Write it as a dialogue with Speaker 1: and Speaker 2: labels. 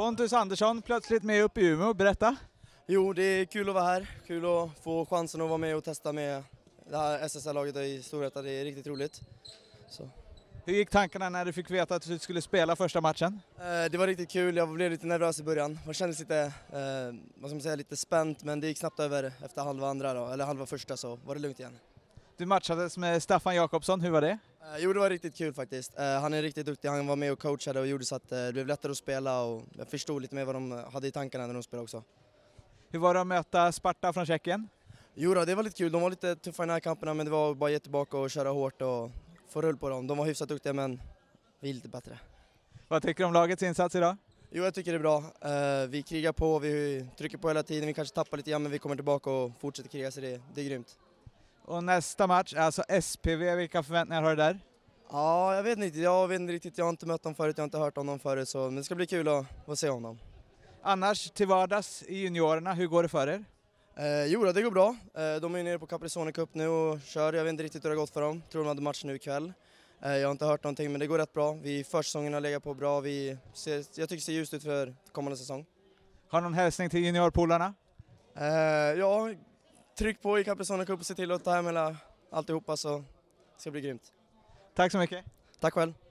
Speaker 1: Pontus Andersson, plötsligt med upp i Umeå. Berätta. Jo, det är kul att vara här. Kul att få chansen att vara med och testa med det här SSL-laget i Storvreta. Det är riktigt roligt. Så.
Speaker 2: Hur gick tankarna när du fick veta att du skulle spela första matchen?
Speaker 1: Eh, det var riktigt kul. Jag blev lite nervös i början. Det kändes lite, eh, vad ska man säga, lite spänt, men det gick snabbt över efter halva andra, då, eller halva första, så var det lugnt igen.
Speaker 2: Du matchades med Staffan Jakobsson. Hur var det?
Speaker 1: Eh, jo, det var riktigt kul faktiskt. Eh, han är riktigt duktig. Han var med och coachade och gjorde så att eh, det blev lättare att spela och jag förstod lite mer vad de hade i tankarna när de spelade också. Hur var det att möta Sparta från Tjeckien? Jo, det var lite kul. De var lite tuffa i närkamperna men det var bara att ge tillbaka och köra hårt och få rull på dem. De var hyfsat duktiga men vi är lite bättre. Vad tycker du om lagets insats idag? Jo, jag tycker det är bra. Vi krigar på, vi trycker på hela tiden. Vi kanske tappar lite grann men vi kommer tillbaka och fortsätter kriga så det, det är grymt. Och nästa match är alltså SPV. Vilka förväntningar har du där? Ja, jag vet inte. Jag vet inte riktigt. Jag har inte mött dem förut. Jag har inte hört om dem förut. Så, det ska bli kul att få se dem. Annars till vardags i juniorerna, hur går det för er? Eh, jo, det går bra. Eh, de är nere på Caprizone Cup nu och kör. Jag vet inte riktigt hur det har gått för dem. Tror de hade match nu ikväll. Eh, jag har inte hört någonting, men det går rätt bra. Vi försäsongen har legat på bra. Vi ser, jag tycker det ser ljust ut för kommande säsong. Har du någon hälsning till juniorpolarna? Eh, ja, tryck på i Caprisona Cup och se till att ta hem hela alltihopa så det ska bli grymt.
Speaker 2: Tack så mycket. Tack själv.